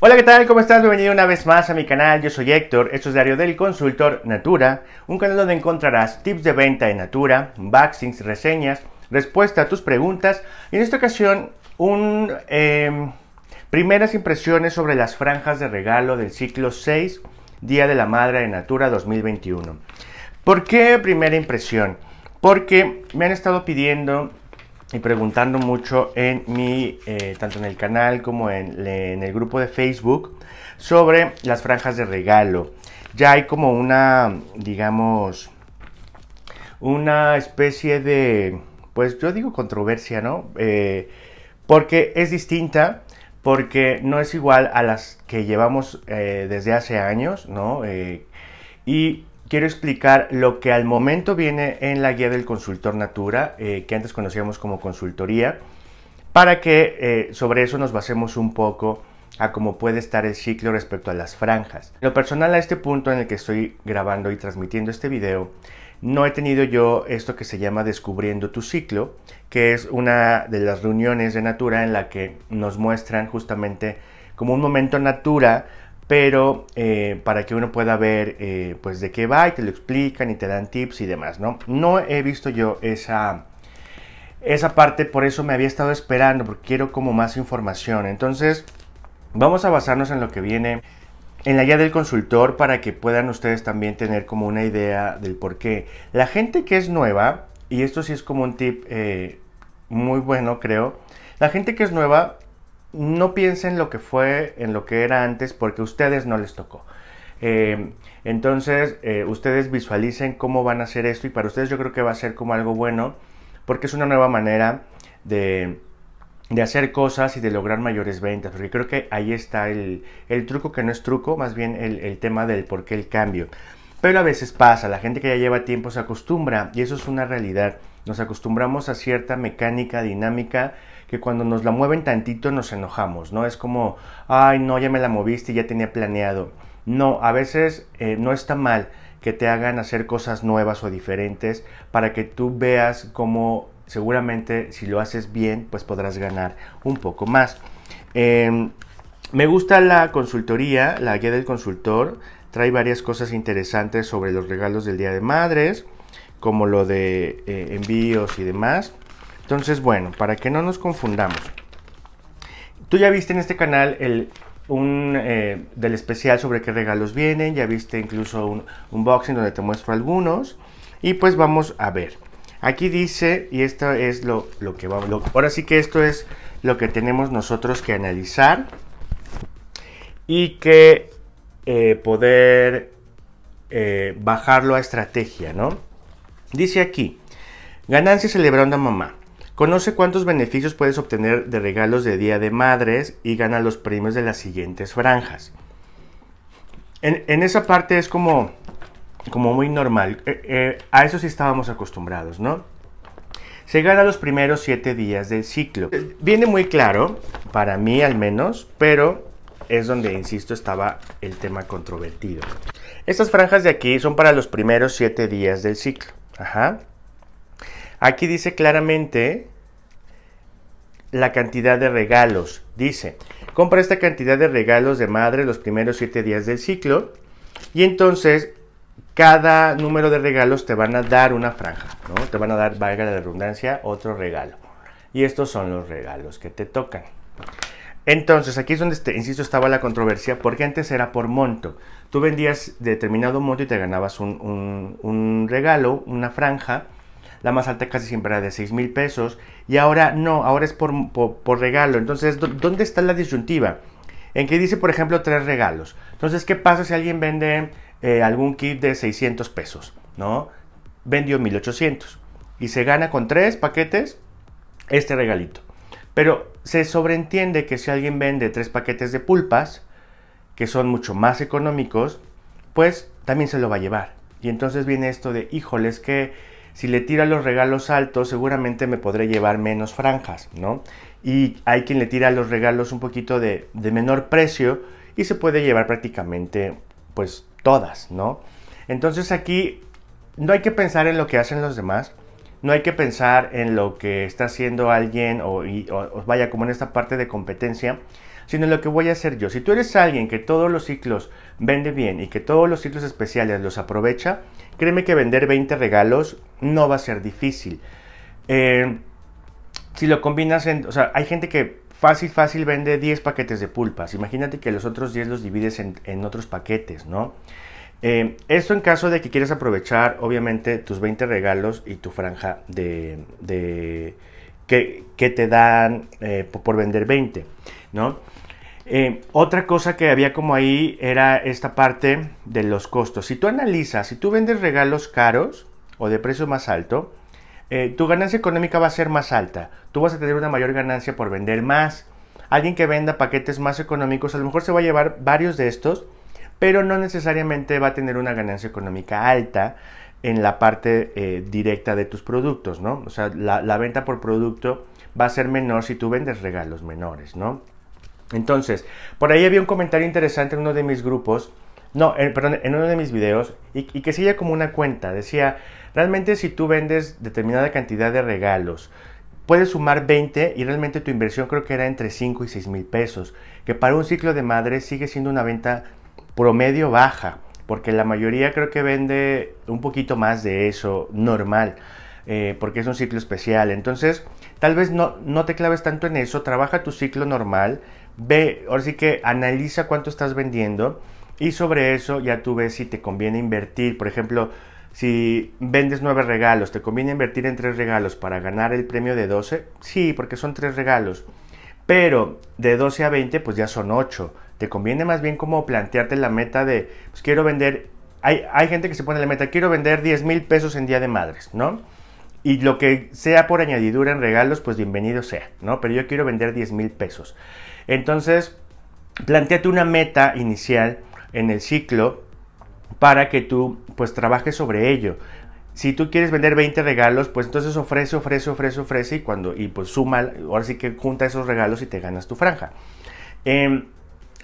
Hola, ¿qué tal? ¿Cómo estás? Bienvenido una vez más a mi canal. Yo soy Héctor, esto es Diario del Consultor Natura, un canal donde encontrarás tips de venta de Natura, vaccines, reseñas, respuesta a tus preguntas y en esta ocasión un... Em, primeras impresiones sobre las franjas de regalo del ciclo 6, Día de la Madre de Natura 2021. ¿Por qué primera impresión? Porque me han estado pidiendo y preguntando mucho en mi, eh, tanto en el canal como en, el grupo de Facebook sobre las franjas de regalo. Ya hay como una, digamos, una especie de, pues yo digo controversia, ¿no? Eh, porque es distinta, porque no es igual a las que llevamos eh, desde hace años, ¿no? y quiero explicar lo que al momento viene en la guía del consultor Natura, eh, que antes conocíamos como consultoría, para que eh, sobre eso nos basemos un poco a cómo puede estar el ciclo respecto a las franjas. Lo personal a este punto en el que estoy grabando y transmitiendo este video, no he tenido yo esto que se llama Descubriendo tu ciclo, que es una de las reuniones de Natura en la que nos muestran justamente como un momento Natura pero eh, para que uno pueda ver eh, pues de qué va y te lo explican y te dan tips y demás, ¿no? No he visto yo esa, esa parte, por eso me había estado esperando, porque quiero como más información. Entonces, vamos a basarnos en lo que viene en la guía del consultor para que puedan ustedes también tener como una idea del por qué. La gente que es nueva, y esto sí es como un tip eh, muy bueno creo, la gente que es nueva no piensen lo que fue, en lo que era antes, porque a ustedes no les tocó. Eh, entonces, eh, ustedes visualicen cómo van a hacer esto y para ustedes yo creo que va a ser como algo bueno, porque es una nueva manera de, hacer cosas y de lograr mayores ventas, porque creo que ahí está el, truco que no es truco, más bien el tema del por qué el cambio. Pero a veces pasa, la gente que ya lleva tiempo se acostumbra y eso es una realidad. Nos acostumbramos a cierta mecánica, dinámica, cuando nos la mueven tantito nos enojamos, ¿no? Es como, ay, no, ya me la moviste, ya tenía planeado. No, a veces eh, no está mal que te hagan hacer cosas nuevas o diferentes para que tú veas cómo seguramente si lo haces bien, pues podrás ganar un poco más. Em, me gusta la consultoría, la guía del consultor. Trae varias cosas interesantes sobre los regalos del Día de Madres, como lo de eh, envíos y demás. Entonces, bueno, para que no nos confundamos. Tú ya viste en este canal el, un, eh, del especial sobre qué regalos vienen, ya viste incluso un unboxing donde te muestro algunos. Y pues vamos a ver. Aquí dice, y esto es lo, lo que vamos, ahora sí que esto es lo que tenemos nosotros que analizar y que eh, poder eh, bajarlo a estrategia, ¿no? Dice aquí, ganancias celebrando a mamá. Conoce cuántos beneficios puedes obtener de regalos de Día de Madres y gana los premios de las siguientes franjas. En, esa parte es como, como muy normal. Eh, eh, a eso sí estábamos acostumbrados, ¿no? Se gana los primeros siete días del ciclo. Eh, viene muy claro, para mí al menos, pero es donde, insisto, estaba el tema controvertido. Estas franjas de aquí son para los primeros siete días del ciclo. Ajá. Aquí dice claramente la cantidad de regalos. Dice, compra esta cantidad de regalos de madre los primeros siete días del ciclo y entonces cada número de regalos te van a dar una franja, ¿no? Te van a dar, valga la redundancia, otro regalo. Y estos son los regalos que te tocan. Entonces, aquí es donde, este, insisto, estaba la controversia, porque antes era por monto. Tú vendías determinado monto y te ganabas un regalo, una franja, la más alta casi siempre era de 6 mil pesos y ahora no, ahora es por, regalo. Entonces, ¿dónde está la disyuntiva? En que dice, por ejemplo, tres regalos. Entonces, ¿qué pasa si alguien vende eh, algún kit de 600 pesos? ¿No? Vendió 1800 y se gana con tres paquetes este regalito. Pero se sobreentiende que si alguien vende tres paquetes de pulpas, que son mucho más económicos, pues también se lo va a llevar. Y entonces viene esto de, híjoles, que si le tira los regalos altos, seguramente me podré llevar menos franjas, ¿no? Y hay quien le tira los regalos un poquito de, menor precio y se puede llevar prácticamente, pues, todas, ¿no? Entonces aquí no hay que pensar en lo que hacen los demás, no hay que pensar en lo que está haciendo alguien o, o, vaya como en esta parte de competencia, sino en lo que voy a hacer yo. Si tú eres alguien que todos los ciclos vende bien y que todos los ciclos especiales los aprovecha, créeme que vender 20 regalos no va a ser difícil. Eh, si lo combinas en, o sea, hay gente que fácil, fácil vende 10 paquetes de pulpas. Imagínate que los otros 10 los divides en, en otros paquetes, ¿no? Eh, esto en caso de que quieras aprovechar, obviamente, tus 20 regalos y tu franja de, que, te dan eh, por vender 20, ¿no? otra cosa que había como ahí era esta parte de los costos. Si tú analizas, si tú vendes regalos caros, o de precio más alto, eh, tu ganancia económica va a ser más alta. Tú vas a tener una mayor ganancia por vender más. Alguien que venda paquetes más económicos a lo mejor se va a llevar varios de estos, pero no necesariamente va a tener una ganancia económica alta en la parte eh, directa de tus productos, ¿no? O sea, la, venta por producto va a ser menor si tú vendes regalos menores, ¿no? Entonces, por ahí había un comentario interesante en uno de mis grupos, no, perdón, en uno de mis videos, y, y que seguía como una cuenta, decía, Realmente si tú vendes determinada cantidad de regalos, puedes sumar 20 y realmente tu inversión creo que era entre 5 y 6 mil pesos, que para un ciclo de madre sigue siendo una venta promedio baja, porque la mayoría creo que vende un poquito más de eso normal. Eh, porque es un ciclo especial. Entonces, tal vez no, no te claves tanto en eso, trabaja tu ciclo normal, ve, ahora sí que analiza cuánto estás vendiendo y sobre eso ya tú ves si te conviene invertir. Por ejemplo, si vendes nueve regalos, ¿te conviene invertir en tres regalos para ganar el premio de 12? Sí, porque son tres regalos. Pero de 12 a 20, pues ya son 8. Te conviene más bien como plantearte la meta de, pues quiero vender, hay, hay gente que se pone la meta, quiero vender 10 mil pesos en Día de Madres, ¿no? Y lo que sea por añadidura en regalos, pues bienvenido sea, ¿no? Pero yo quiero vender 10 mil pesos. Entonces, planteate una meta inicial en el ciclo para que tú pues trabajes sobre ello. Si tú quieres vender 20 regalos, pues entonces ofrece, ofrece, ofrece, ofrece y cuando y pues suma, ahora sí que junta esos regalos y te ganas tu franja. Em,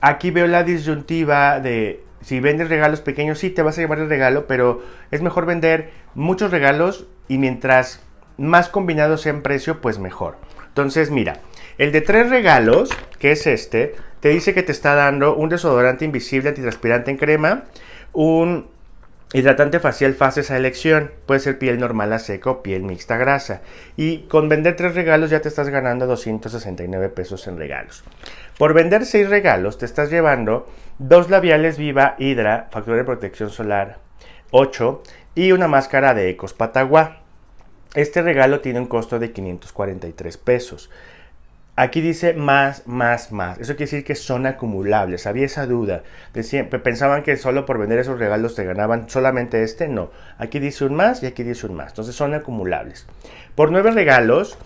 aquí veo la disyuntiva de si vendes regalos pequeños, sí te vas a llevar el regalo, pero es mejor vender muchos regalos y mientras más combinados en precio, pues mejor. Entonces, mira, el de tres regalos, que es este, te dice que te está dando un desodorante invisible antitranspirante en crema, un hidratante facial fase a elección. Puede ser piel normal a seco, piel mixta grasa. Y con vender tres regalos ya te estás ganando 269 pesos en regalos. Por vender seis regalos te estás llevando dos labiales Viva hidra factor de protección solar 8 y una máscara de Ecos Patagua. Este regalo tiene un costo de 543 pesos. Aquí dice más, más, más. Eso quiere decir que son acumulables. Había esa duda. pensaban que solo por vender esos regalos te ganaban solamente este. No. Aquí dice un más y aquí dice un más. Entonces son acumulables. Por nueve regalos,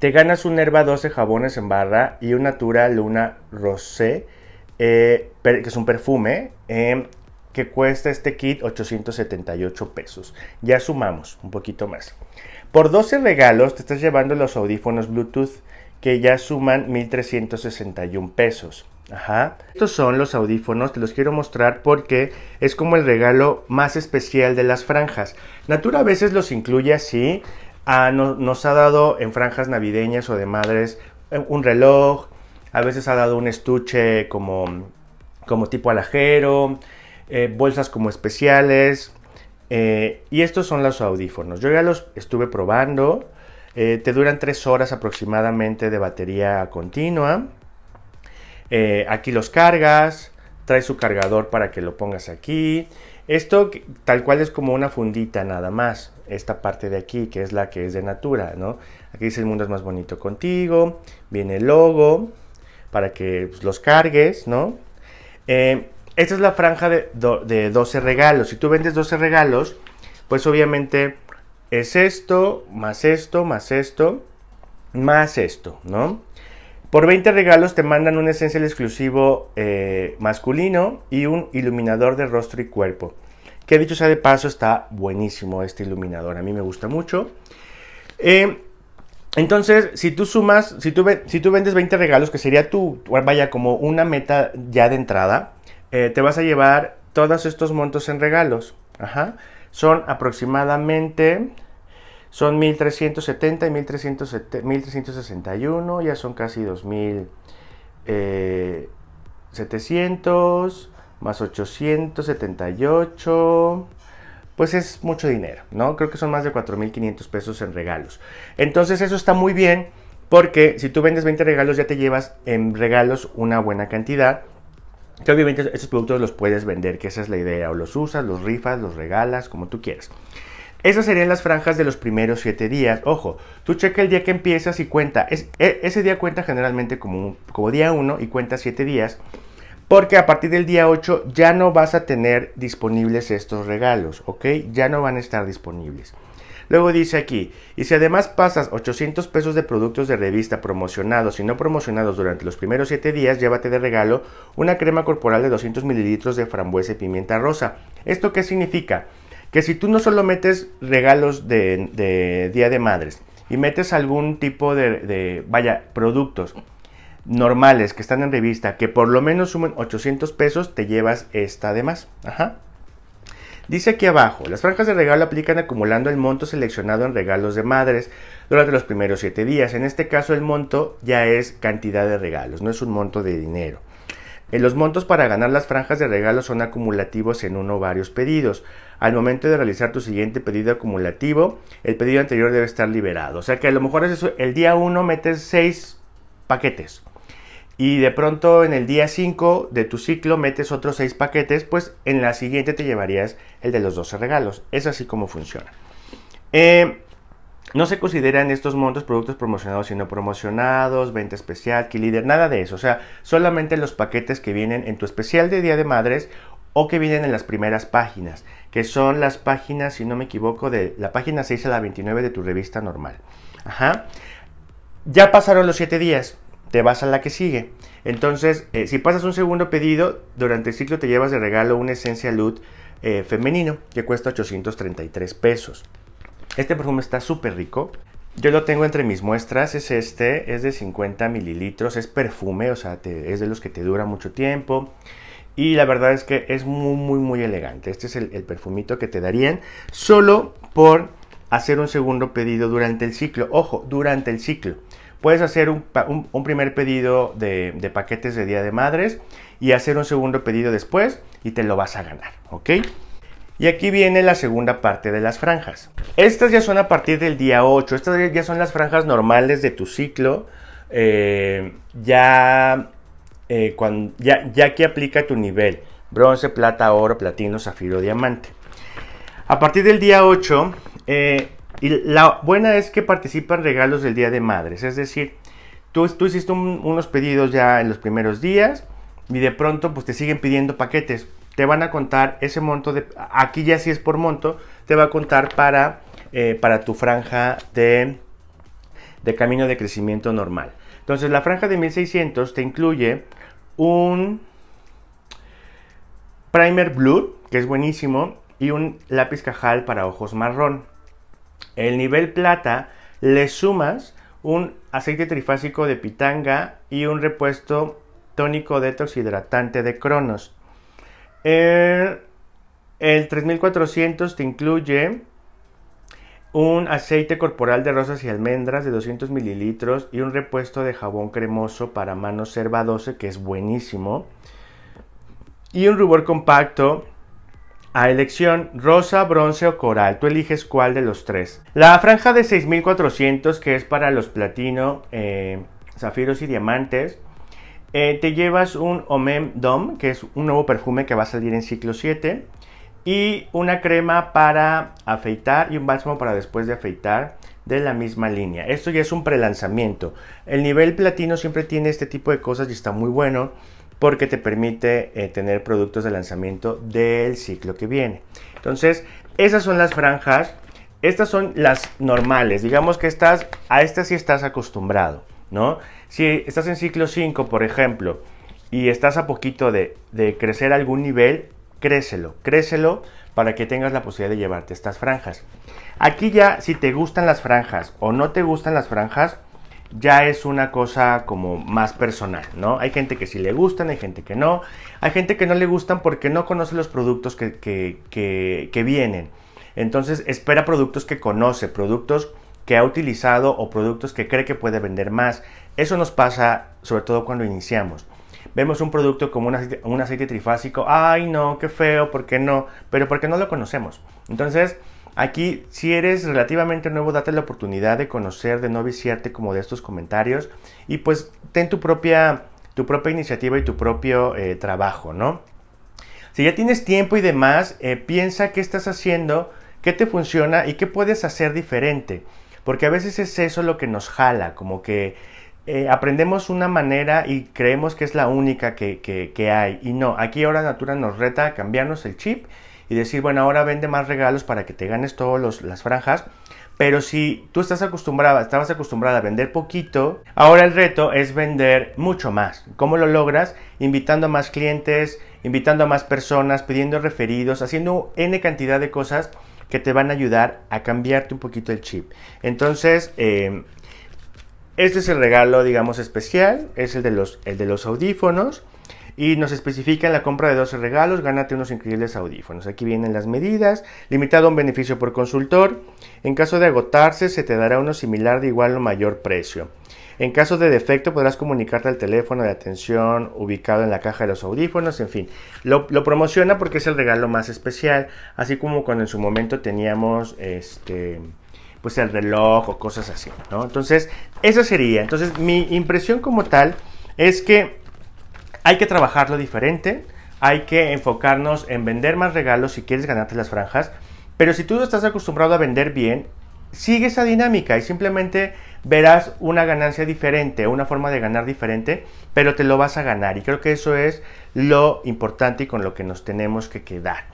te ganas un Herba 12 jabones en barra y un Natura Luna Rosé, eh, que es un perfume, em, que cuesta este kit 878 pesos. Ya sumamos un poquito más. Por 12 regalos te estás llevando los audífonos Bluetooth que ya suman 1.361 pesos. Ajá. Estos son los audífonos, te los quiero mostrar porque es como el regalo más especial de las franjas. Natura a veces los incluye así, ah, nos ha dado en franjas navideñas o de madres eh, un reloj, a veces ha dado un estuche como, como tipo alajero, eh, bolsas como especiales, eh, y estos son los audífonos. Yo ya los estuve probando, eh, te duran 3 horas aproximadamente de batería continua. Eh, aquí los cargas, trae su cargador para que lo pongas aquí. Esto tal cual es como una fundita nada más, esta parte de aquí que es la que es de Natura, ¿no? Aquí dice el mundo es más bonito contigo, viene el logo para que pues, los cargues, ¿no? Eh, esta es la franja de, de 12 regalos. Si tú vendes 12 regalos, pues obviamente es esto, más esto, más esto, más esto, ¿no? Por 20 regalos te mandan un esencial exclusivo eh, masculino y un iluminador de rostro y cuerpo. Que dicho sea de paso, está buenísimo este iluminador. A mí me gusta mucho. Eh, entonces, si tú sumas, si tú, si tú vendes 20 regalos, que sería tu, vaya, como una meta ya de entrada, eh, te vas a llevar todos estos montos en regalos. Ajá son aproximadamente, son 1370 y 1361, ya son casi 2700, eh, más 878 pues es mucho dinero, ¿no? Creo que son más de 4.500 pesos en regalos. Entonces eso está muy bien porque si tú vendes 20 regalos ya te llevas en regalos una buena cantidad que obviamente esos productos los puedes vender, que esa es la idea, o los usas, los rifas, los regalas, como tú quieras. Esas serían las franjas de los primeros 7 días. Ojo, tú checa el día que empiezas y cuenta. E, ese día cuenta generalmente como, como día 1 y cuenta 7 días. Porque a partir del día 8 ya no vas a tener disponibles estos regalos, ¿ok? Ya no van a estar disponibles. Luego dice aquí, y si además pasas 800 pesos de productos de revista promocionados y no promocionados durante los primeros 7 días, llévate de regalo una crema corporal de 200 mililitros de frambuesa y pimienta rosa. ¿Esto qué significa? Que si tú no solo metes regalos de, Día de Madres y metes algún tipo de, vaya, productos normales que están en revista, que por lo menos sumen 800 pesos, te llevas esta además, Ajá. Dice aquí abajo, las franjas de regalo aplican acumulando el monto seleccionado en regalos de madres durante los primeros 7 días. En este caso el monto ya es cantidad de regalos, no es un monto de dinero. Eh, los montos para ganar las franjas de regalo son acumulativos en uno o varios pedidos. Al momento de realizar tu siguiente pedido acumulativo, el pedido anterior debe estar liberado. O sea que a lo mejor es el día 1 metes 6 paquetes y de pronto en el día 5 de tu ciclo metes otros 6 paquetes, pues en la siguiente te llevarías el de los 12 regalos. Es así como funciona. Eh, no se consideran estos montos productos promocionados sino promocionados, venta especial, que líder, nada de eso. O sea, solamente los paquetes que vienen en tu especial de Día de Madres o que vienen en las primeras páginas, que son las páginas, si no me equivoco, de la página 6 a la 29 de tu revista normal. Ajá. Ya pasaron los 7 días, te vas a la que sigue. Entonces, eh, si pasas un segundo pedido, durante el ciclo te llevas de regalo una esencia luz eh, femenino que cuesta 833 pesos. Este perfume está súper rico. Yo lo tengo entre mis muestras, es este, es de 50 mililitros, es perfume, o sea, es de los que te dura mucho tiempo. Y la verdad es que es muy, muy, muy elegante. Este es el perfumito que te darían solo por hacer un segundo pedido durante el ciclo. Ojo, durante el ciclo. Puedes hacer un, primer pedido de, paquetes de Día de Madres y hacer un segundo pedido después y te lo vas a ganar, ¿ok? Y aquí viene la segunda parte de las franjas. Estas ya son a partir del día 8, estas ya son las franjas normales de tu ciclo. Eh, ya, eh, cuando, ya, ya que aplica tu nivel, bronce, plata, oro, platino, zafiro, diamante. A partir del día 8, y la buena es que participan regalos del Día de Madres, es decir, tú, tú hiciste unos pedidos ya en los primeros días y de pronto pues te siguen pidiendo paquetes. Te van a contar ese monto de, aquí ya si es por monto, te va a contar para, eh, para tu franja de, de camino de crecimiento normal. Entonces la franja de 1600 te incluye un primer blue, que es buenísimo, y un lápiz cajal para ojos marrón. El nivel plata le sumas un aceite trifásico de pitanga y un repuesto tónico detox hidratante de Cronos. El, 3400 te incluye un aceite corporal de rosas y almendras de 200 mililitros y un repuesto de jabón cremoso para manos cerva 12 que es buenísimo y un rubor compacto a elección, rosa, bronce o coral, tú eliges cuál de los tres. La franja de 6400 que es para los platino, eh, zafiros y diamantes, eh, te llevas un Omem Dom, que es un nuevo perfume que va a salir en ciclo 7, y una crema para afeitar y un bálsamo para después de afeitar de la misma línea. Esto ya es un prelanzamiento. El nivel platino siempre tiene este tipo de cosas y está muy bueno porque te permite eh, tener productos de lanzamiento del ciclo que viene. Entonces, esas son las franjas. Estas son las normales. Digamos que estás a estas sí estás acostumbrado, ¿no? Si estás en ciclo 5, por ejemplo, y estás a poquito de, de crecer algún nivel, crécelo, crécelo para que tengas la posibilidad de llevarte estas franjas. Aquí ya, si te gustan las franjas o no te gustan las franjas, ya es una cosa como más personal, ¿no? Hay gente que sí le gustan, hay gente que no, hay gente que no le gustan porque no conoce los productos que, vienen. Entonces espera productos que conoce, productos que ha utilizado o productos que cree que puede vender más. Eso nos pasa sobre todo cuando iniciamos. Vemos un producto como un aceite, trifásico, ay no, qué feo, ¿por qué no? Pero porque no lo conocemos. Entonces, Aquí, si eres relativamente nuevo, date la oportunidad de conocer, de no viciarte como de estos comentarios y pues ten tu propia, tu propia iniciativa y tu propio eh, trabajo, ¿no? Si ya tienes tiempo y demás, eh, piensa qué estás haciendo, qué te funciona y qué puedes hacer diferente. Porque a veces es eso lo que nos jala, como que eh, aprendemos una manera y creemos que es la única que, que hay. Y no, aquí ahora Natura nos reta a cambiarnos el chip y decir, bueno, ahora vende más regalos para que te ganes todas las franjas. Pero si tú estás acostumbrada, estabas acostumbrada a vender poquito, ahora el reto es vender mucho más. ¿Cómo lo logras? Invitando a más clientes, invitando a más personas, pidiendo referidos, haciendo n cantidad de cosas que te van a ayudar a cambiarte un poquito el chip. Entonces, eh, este es el regalo, digamos, especial, es el de los, el de los audífonos. Y nos especifica en la compra de 12 regalos, gánate unos increíbles audífonos. Aquí vienen las medidas, limitado a un beneficio por consultor. En caso de agotarse, se te dará uno similar de igual o mayor precio. En caso de defecto, podrás comunicarte al teléfono de atención ubicado en la caja de los audífonos, en fin. Lo, lo promociona porque es el regalo más especial, así como cuando en su momento teníamos este pues el reloj o cosas así, ¿no? Entonces, esa sería. Entonces, mi impresión como tal es que hay que trabajarlo diferente, hay que enfocarnos en vender más regalos si quieres ganarte las franjas, pero si tú no estás acostumbrado a vender bien, sigue esa dinámica y simplemente verás una ganancia diferente, una forma de ganar diferente, pero te lo vas a ganar y creo que eso es lo importante y con lo que nos tenemos que quedar.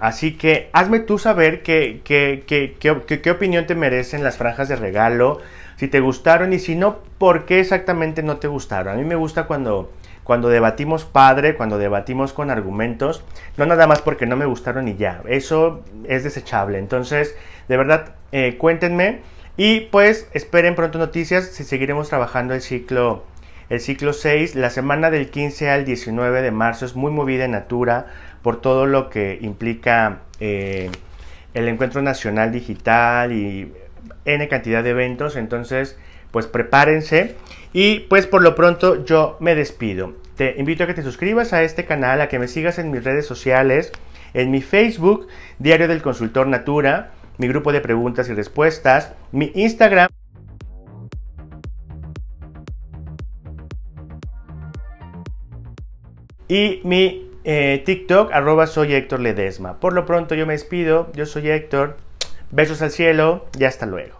Así que hazme tú saber qué, qué, opinión te merecen las franjas de regalo, si te gustaron y si no, por qué exactamente no te gustaron. A mí me gusta cuando, cuando debatimos padre, cuando debatimos con argumentos, no nada más porque no me gustaron y ya, eso es desechable. Entonces, de verdad, eh, cuéntenme y pues esperen pronto noticias si seguiremos trabajando el ciclo. El ciclo 6, la semana del 15 al 19 de marzo es muy movida en Natura por todo lo que implica eh, el Encuentro Nacional Digital y N cantidad de eventos. Entonces, pues prepárense. Y pues por lo pronto yo me despido. Te invito a que te suscribas a este canal, a que me sigas en mis redes sociales, en mi Facebook, Diario del Consultor Natura, mi grupo de preguntas y respuestas, mi Instagram. Y mi eh, TikTok, arroba soy Héctor Ledesma. Por lo pronto yo me despido, yo soy Héctor, besos al cielo y hasta luego.